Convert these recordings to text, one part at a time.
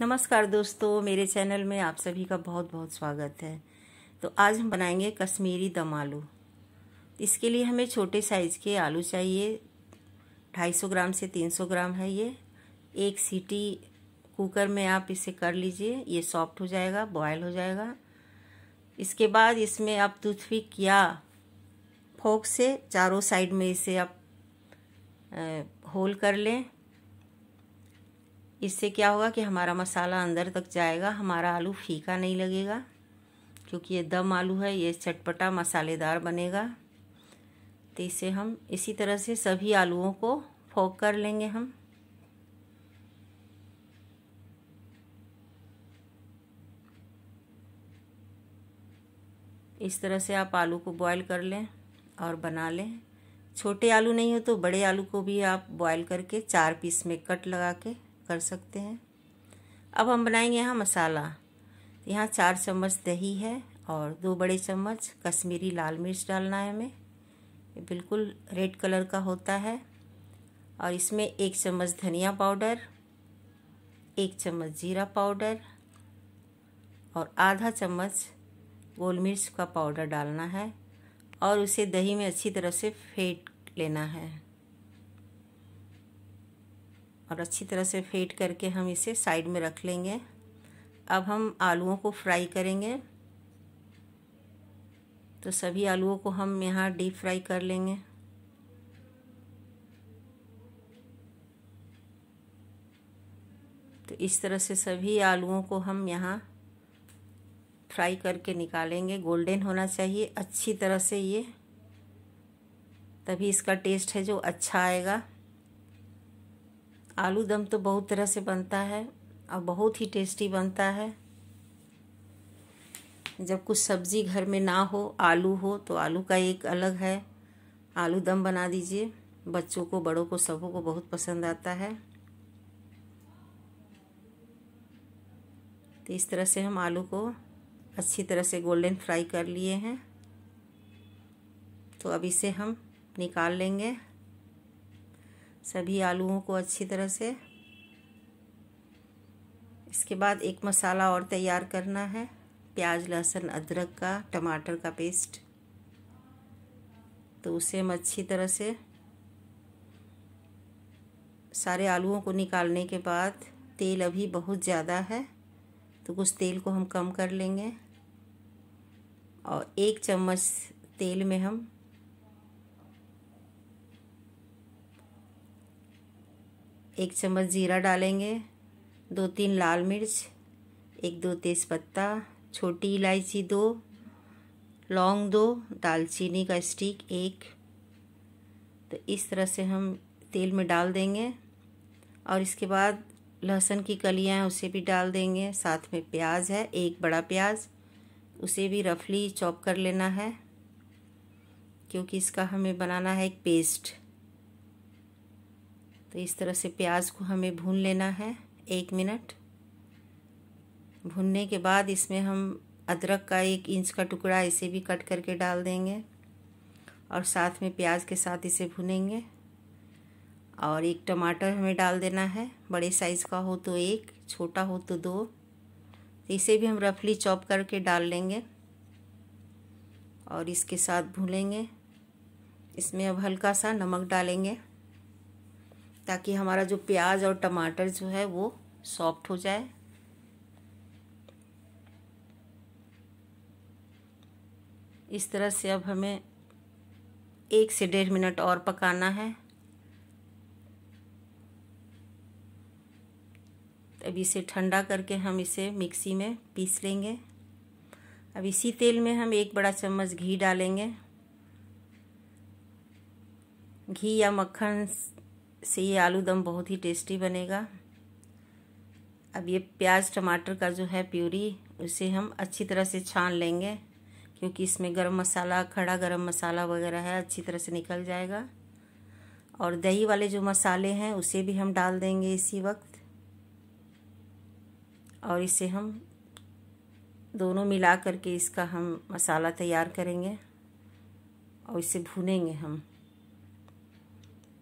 नमस्कार दोस्तों मेरे चैनल में आप सभी का बहुत बहुत स्वागत है तो आज हम बनाएंगे कश्मीरी दम आलू इसके लिए हमें छोटे साइज़ के आलू चाहिए 250 ग्राम से 300 ग्राम है ये एक सीटी कुकर में आप इसे कर लीजिए ये सॉफ्ट हो जाएगा बॉयल हो जाएगा इसके बाद इसमें आप टूथपिक या फोक से चारों साइड में इसे आप होल कर लें इससे क्या होगा कि हमारा मसाला अंदर तक जाएगा हमारा आलू फीका नहीं लगेगा क्योंकि ये दम आलू है ये चटपटा मसालेदार बनेगा तो इसे हम इसी तरह से सभी आलूओं को फोक कर लेंगे हम इस तरह से आप आलू को बॉईल कर लें और बना लें छोटे आलू नहीं हो तो बड़े आलू को भी आप बॉईल करके चार पीस में कट लगा के कर सकते हैं अब हम बनाएंगे यहाँ मसाला यहाँ चार चम्मच दही है और दो बड़े चम्मच कश्मीरी लाल मिर्च डालना है हमें बिल्कुल रेड कलर का होता है और इसमें एक चम्मच धनिया पाउडर एक चम्मच जीरा पाउडर और आधा चम्मच गोल मिर्च का पाउडर डालना है और उसे दही में अच्छी तरह से फेंट लेना है और अच्छी तरह से फेट करके हम इसे साइड में रख लेंगे अब हम आलूओं को फ्राई करेंगे तो सभी आलूओं को हम यहाँ डीप फ्राई कर लेंगे तो इस तरह से सभी आलूओं को हम यहाँ फ्राई करके निकालेंगे गोल्डन होना चाहिए अच्छी तरह से ये तभी इसका टेस्ट है जो अच्छा आएगा आलू दम तो बहुत तरह से बनता है और बहुत ही टेस्टी बनता है जब कुछ सब्ज़ी घर में ना हो आलू हो तो आलू का एक अलग है आलू दम बना दीजिए बच्चों को बड़ों को सबों को बहुत पसंद आता है तो इस तरह से हम आलू को अच्छी तरह से गोल्डन फ्राई कर लिए हैं तो अब इसे हम निकाल लेंगे सभी आलूओं को अच्छी तरह से इसके बाद एक मसाला और तैयार करना है प्याज लहसुन अदरक का टमाटर का पेस्ट तो उसे हम अच्छी तरह से सारे आलूओं को निकालने के बाद तेल अभी बहुत ज़्यादा है तो कुछ तेल को हम कम कर लेंगे और एक चम्मच तेल में हम एक चम्मच जीरा डालेंगे दो तीन लाल मिर्च एक दो तेज़पत्ता छोटी इलायची दो लौंग दो दालचीनी का स्टिक एक तो इस तरह से हम तेल में डाल देंगे और इसके बाद लहसुन की कलियाँ हैं उसे भी डाल देंगे साथ में प्याज है एक बड़ा प्याज उसे भी रफली चॉप कर लेना है क्योंकि इसका हमें बनाना है एक पेस्ट तो इस तरह से प्याज को हमें भून लेना है एक मिनट भूनने के बाद इसमें हम अदरक का एक इंच का टुकड़ा इसे भी कट करके डाल देंगे और साथ में प्याज के साथ इसे भुनेंगे और एक टमाटर हमें डाल देना है बड़े साइज़ का हो तो एक छोटा हो तो दो तो इसे भी हम रफली चॉप करके डाल लेंगे और इसके साथ भूनेंगे इसमें अब हल्का सा नमक डालेंगे ताकि हमारा जो प्याज और टमाटर जो है वो सॉफ्ट हो जाए इस तरह से अब हमें एक से डेढ़ मिनट और पकाना है अब इसे ठंडा करके हम इसे मिक्सी में पीस लेंगे अब इसी तेल में हम एक बड़ा चम्मच घी डालेंगे घी या मक्खन से ये आलू दम बहुत ही टेस्टी बनेगा अब ये प्याज टमाटर का जो है प्यूरी उसे हम अच्छी तरह से छान लेंगे क्योंकि इसमें गरम मसाला खड़ा गरम मसाला वगैरह है अच्छी तरह से निकल जाएगा और दही वाले जो मसाले हैं उसे भी हम डाल देंगे इसी वक्त और इसे हम दोनों मिला करके इसका हम मसाला तैयार करेंगे और इसे भूनेंगे हम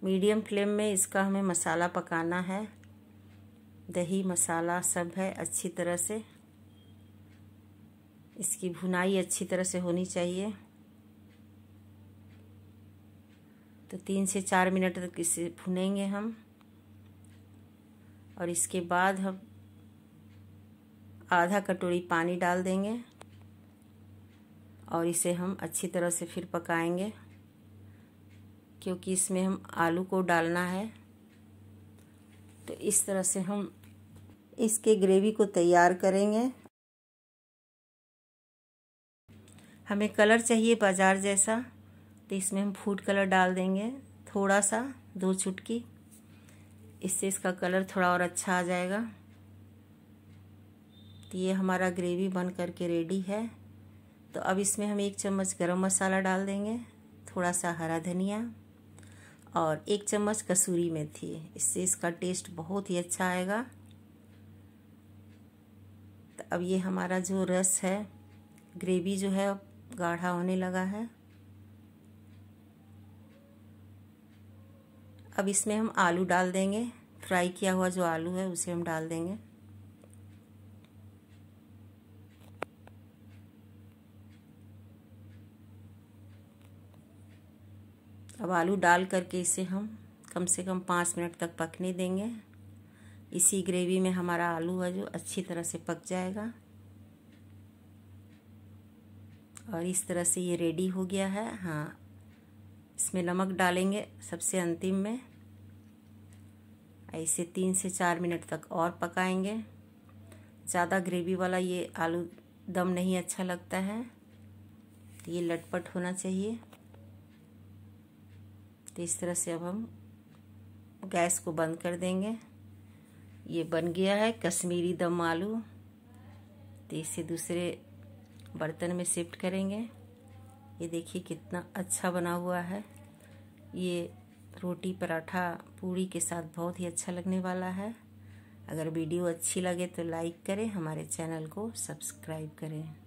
मीडियम फ्लेम में इसका हमें मसाला पकाना है दही मसाला सब है अच्छी तरह से इसकी भुनाई अच्छी तरह से होनी चाहिए तो तीन से चार मिनट तक इसे भुनेंगे हम और इसके बाद हम आधा कटोरी पानी डाल देंगे और इसे हम अच्छी तरह से फिर पकाएंगे क्योंकि इसमें हम आलू को डालना है तो इस तरह से हम इसके ग्रेवी को तैयार करेंगे हमें कलर चाहिए बाज़ार जैसा तो इसमें हम फूड कलर डाल देंगे थोड़ा सा दो चुटकी इससे इसका कलर थोड़ा और अच्छा आ जाएगा तो ये हमारा ग्रेवी बन करके रेडी है तो अब इसमें हम एक चम्मच गरम मसाला डाल देंगे थोड़ा सा हरा धनिया और एक चम्मच कसूरी मेथी इससे इसका टेस्ट बहुत ही अच्छा आएगा तो अब ये हमारा जो रस है ग्रेवी जो है गाढ़ा होने लगा है अब इसमें हम आलू डाल देंगे फ्राई किया हुआ जो आलू है उसे हम डाल देंगे अब आलू डाल करके इसे हम कम से कम पाँच मिनट तक पकने देंगे इसी ग्रेवी में हमारा आलू है जो अच्छी तरह से पक जाएगा और इस तरह से ये रेडी हो गया है हाँ इसमें नमक डालेंगे सबसे अंतिम में ऐसे तीन से चार मिनट तक और पकाएंगे ज़्यादा ग्रेवी वाला ये आलू दम नहीं अच्छा लगता है तो ये लटपट होना चाहिए तो इस तरह से अब हम गैस को बंद कर देंगे ये बन गया है कश्मीरी दम आलू तो इसे दूसरे बर्तन में शिफ्ट करेंगे ये देखिए कितना अच्छा बना हुआ है ये रोटी पराठा पूड़ी के साथ बहुत ही अच्छा लगने वाला है अगर वीडियो अच्छी लगे तो लाइक करें हमारे चैनल को सब्सक्राइब करें